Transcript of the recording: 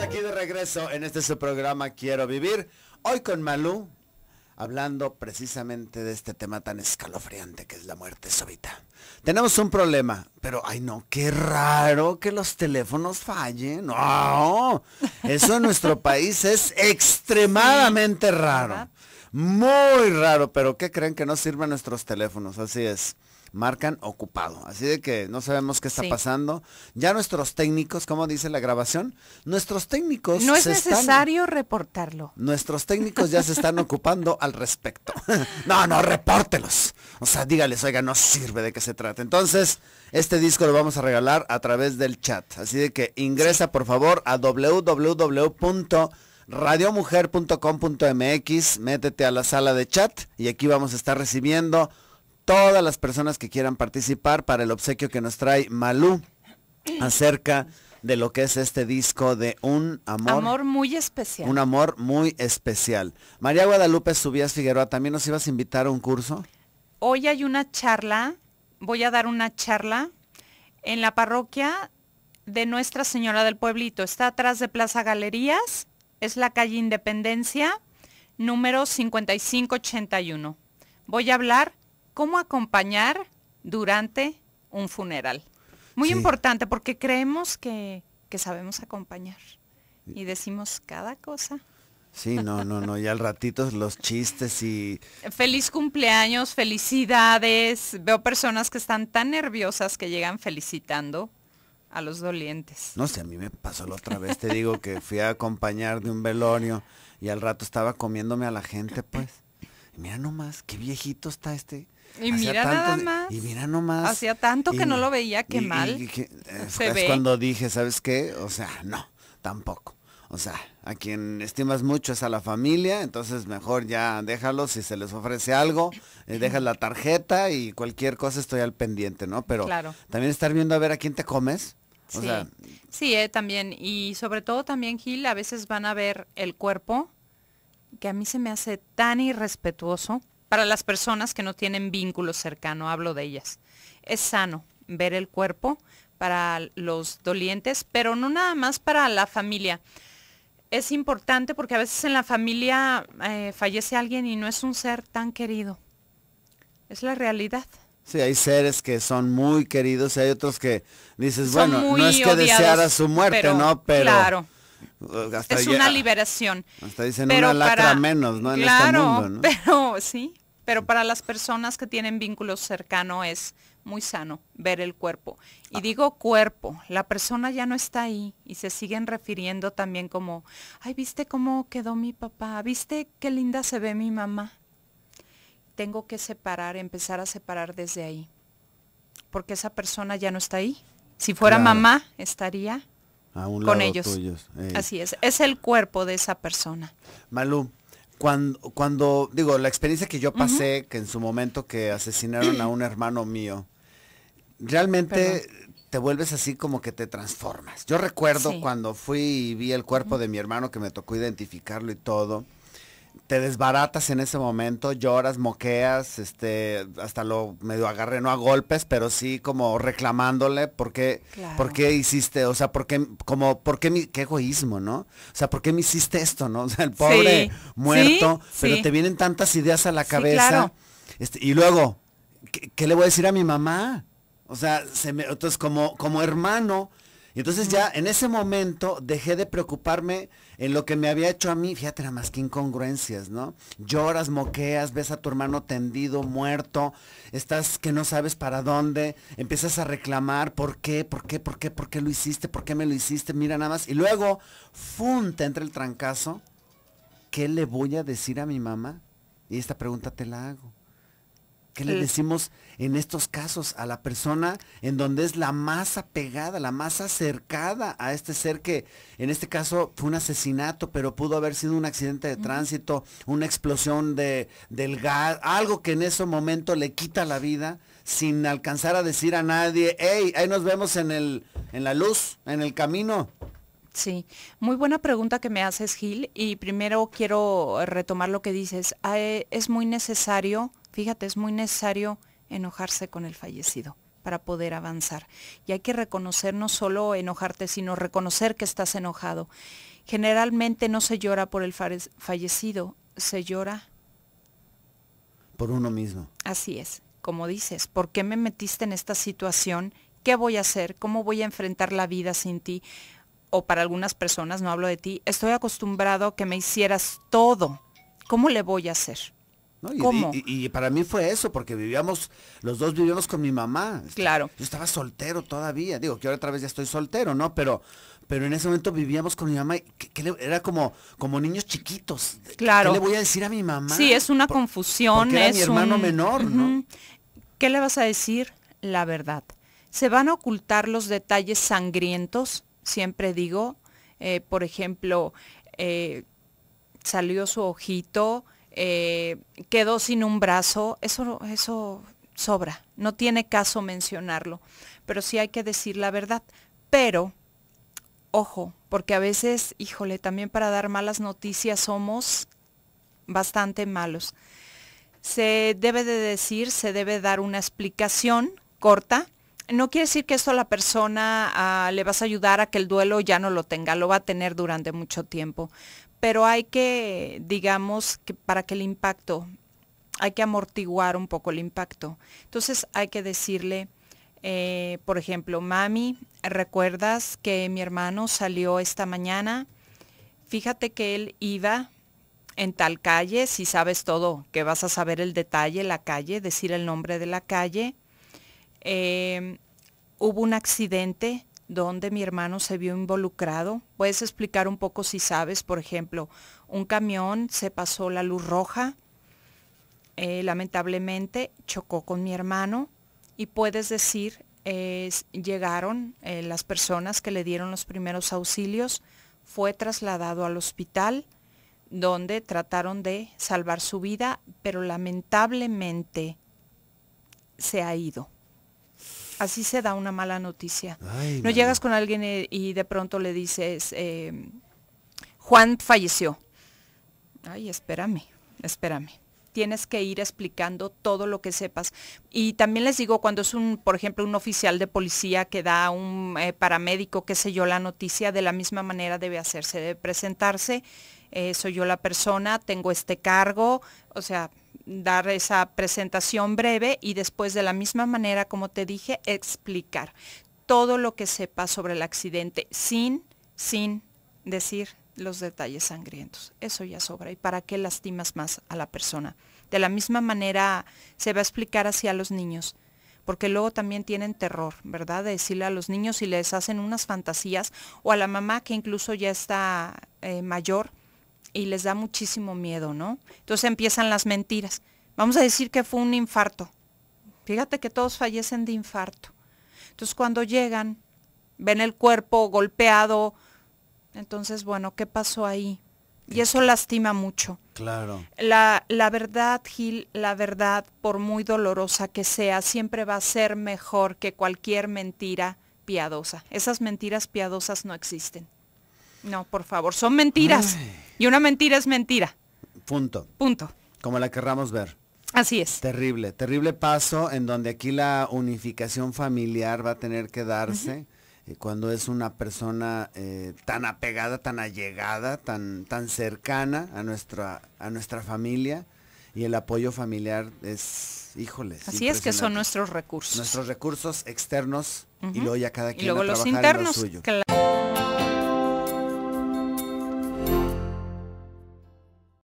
aquí de regreso en este su programa Quiero Vivir. Hoy con Malú, hablando precisamente de este tema tan escalofriante que es la muerte súbita. Tenemos un problema, pero ay no, qué raro que los teléfonos fallen. No, eso en nuestro país es extremadamente raro. Muy raro, pero ¿qué creen que no sirven nuestros teléfonos? Así es marcan ocupado. Así de que no sabemos qué está pasando. Ya nuestros técnicos, como dice la grabación, nuestros técnicos... No es necesario reportarlo. Nuestros técnicos ya se están ocupando al respecto. no, no, repórtelos. O sea, dígales, oiga, no sirve de qué se trata. Entonces, este disco lo vamos a regalar a través del chat. Así de que ingresa, por favor, a www.radiomujer.com.mx métete a la sala de chat y aquí vamos a estar recibiendo todas las personas que quieran participar para el obsequio que nos trae Malú acerca de lo que es este disco de un amor. Amor muy especial. Un amor muy especial. María Guadalupe Subías Figueroa, ¿también nos ibas a invitar a un curso? Hoy hay una charla, voy a dar una charla en la parroquia de Nuestra Señora del Pueblito. Está atrás de Plaza Galerías, es la calle Independencia, número 5581. Voy a hablar cómo acompañar durante un funeral. Muy importante porque creemos que, que sabemos acompañar y decimos cada cosa. Sí, no, no, no, y al ratito los chistes y... Feliz cumpleaños, felicidades. Veo personas que están tan nerviosas que llegan felicitando a los dolientes. No sé, a mí me pasó la otra vez, te digo que fui a acompañar de un velorio y al rato estaba comiéndome a la gente, pues mira nomás, qué viejito está este. Y mira nada más. Y mira nomás. Hacía tanto que no lo veía, qué mal. Eh, se es cuando dije, ¿sabes qué? O sea, no, tampoco. O sea, a quien estimas mucho es a la familia, entonces mejor ya déjalo. si se les ofrece algo, Deja eh, dejas la tarjeta y cualquier cosa estoy al pendiente, ¿no? Pero claro. también estar viendo a ver a quién te comes. sí, sí eh, también. Y sobre todo también, Gil, a veces van a ver el cuerpo, que a mí se me hace tan irrespetuoso para las personas que no tienen vínculo cercano, hablo de ellas. Es sano ver el cuerpo para los dolientes, pero no nada más para la familia. Es importante porque a veces en la familia eh, fallece alguien y no es un ser tan querido. Es la realidad. Sí, hay seres que son muy queridos y hay otros que dices, bueno, no es que deseara su muerte, ¿no? Pero, claro es una ah, liberación. está diciendo una menos, ¿no? Este claro, pero sí, pero para las personas que tienen vínculos cercanos es muy sano ver el cuerpo. Y ah. digo cuerpo, la persona ya no está ahí y se siguen refiriendo también como, ay, ¿viste cómo quedó mi papá? ¿Viste qué linda se ve mi mamá? Tengo que separar, empezar a separar desde ahí, porque esa persona ya no está ahí. Si fuera mamá, estaría con ellos. Así es, es el cuerpo de esa persona. Malú, cuando, cuando digo, la experiencia que yo pasé, que en su momento que asesinaron a un hermano mío, realmente te vuelves así como que te transformas. Yo recuerdo cuando fui y vi el cuerpo de mi hermano que me tocó identificarlo y todo te desbaratas en ese momento, lloras, moqueas, este, hasta lo medio agarré, no a golpes, pero sí como reclamándole por qué, hiciste, o sea, por qué, como, por qué mi, qué egoísmo, ¿no? O sea, ¿por qué me hiciste esto, no? O sea, el pobre muerto, pero te vienen tantas ideas a la cabeza. Este, y luego, ¿qué, le voy a decir a mi mamá? O sea, se me, entonces como, como hermano, y entonces ya en ese momento dejé de preocuparme en lo que me había hecho a mí. Fíjate nada más que incongruencias, ¿no? Lloras, moqueas, ves a tu hermano tendido, muerto, estás que no sabes para dónde, empiezas a reclamar por qué, por qué, por qué, por qué lo hiciste, por qué me lo hiciste, mira nada más. Y luego, ¡fum! te entra el trancazo. ¿Qué le voy a decir a mi mamá? Y esta pregunta te la hago. ¿Qué le decimos en estos casos a la persona en donde es la más apegada, la más acercada a este ser que en este caso fue un asesinato, pero pudo haber sido un accidente de tránsito, una explosión de, del gas, algo que en ese momento le quita la vida sin alcanzar a decir a nadie, hey, ahí nos vemos en, el, en la luz, en el camino? Sí, muy buena pregunta que me haces, Gil. Y primero quiero retomar lo que dices. Ah, eh, es muy necesario Fíjate, es muy necesario enojarse con el fallecido para poder avanzar. Y hay que reconocer no solo enojarte, sino reconocer que estás enojado. Generalmente no se llora por el fallecido, se llora por uno mismo. Así es, como dices, ¿por qué me metiste en esta situación? ¿Qué voy a hacer? ¿Cómo voy a enfrentar la vida sin ti? O para algunas personas, no hablo de ti, estoy acostumbrado a que me hicieras todo. ¿Cómo le voy a hacer? Y, para mí fue eso, porque vivíamos, los dos vivíamos con mi mamá. Este, claro. Yo estaba soltero todavía, digo que ahora otra vez ya estoy soltero, ¿no? Pero, pero en ese momento vivíamos con mi mamá, y era como, como niños chiquitos. Claro. ¿Qué le voy a decir a mi mamá? Sí, es una confusión. Era es mi hermano menor, ¿no? ¿Qué le vas a decir? La verdad. Se van a ocultar los detalles sangrientos, siempre digo. Eh, por ejemplo, eh, salió su ojito, eh, quedó sin un brazo, eso, eso sobra, no tiene caso mencionarlo, pero sí hay que decir la verdad. Pero, ojo, porque a veces, híjole, también para dar malas noticias somos bastante malos. Se debe de decir, se debe dar una explicación corta. No quiere decir que esto a la persona ah, le vas a ayudar a que el duelo ya no lo tenga, lo va a tener durante mucho tiempo, pero hay que, digamos, que para que el impacto, hay que amortiguar un poco el impacto. Entonces hay que decirle, eh, por ejemplo, mami, ¿recuerdas que mi hermano salió esta mañana? Fíjate que él iba en tal calle, si sabes todo, que vas a saber el detalle, la calle, decir el nombre de la calle. Eh, hubo un accidente, donde mi hermano se vio involucrado? ¿Puedes explicar un poco si sabes, por ejemplo, un camión se pasó la luz roja, eh, lamentablemente chocó con mi hermano y puedes decir, eh, llegaron eh, las personas que le dieron los primeros auxilios, fue trasladado al hospital donde trataron de salvar su vida, pero lamentablemente se ha ido así se da una mala noticia. no llegas con alguien y de pronto le dices, eh, Juan falleció. Ay, espérame, espérame. Tienes que ir explicando todo lo que sepas. Y también les digo, cuando es un, por ejemplo, un oficial de policía que da un eh, paramédico, qué sé yo, la noticia, de la misma manera debe hacerse, debe presentarse. Eh, soy yo la persona, tengo este cargo, o sea, dar esa presentación breve y después de la misma manera, como te dije, explicar todo lo que sepa sobre el accidente sin, sin decir los detalles sangrientos. Eso ya sobra. ¿Y para qué lastimas más a la persona? De la misma manera se va a explicar así a los niños, porque luego también tienen terror, ¿verdad? decirle a los niños si les hacen unas fantasías o a la mamá que incluso ya está eh, mayor, y les da muchísimo miedo, ¿no? Entonces empiezan las mentiras. Vamos a decir que fue un infarto. Fíjate que todos fallecen de infarto. Entonces cuando llegan, ven el cuerpo golpeado. Entonces, bueno, ¿qué pasó ahí? Y este. eso lastima mucho. Claro. La, la, verdad, Gil, la verdad, por muy dolorosa que sea, siempre va a ser mejor que cualquier mentira piadosa. Esas mentiras piadosas no existen. No, por favor, son mentiras. Y una mentira es mentira. Punto. Punto. Como la querramos ver. Así es. Terrible, terrible paso en donde aquí la unificación familiar va a tener que darse. Eh, cuando es una persona eh, tan apegada, tan allegada, tan, tan cercana a nuestra, a nuestra familia. Y el apoyo familiar es, híjoles. Así es que son nuestros recursos. Nuestros recursos externos y luego ya cada quien. Y a los internos. Lo suyo.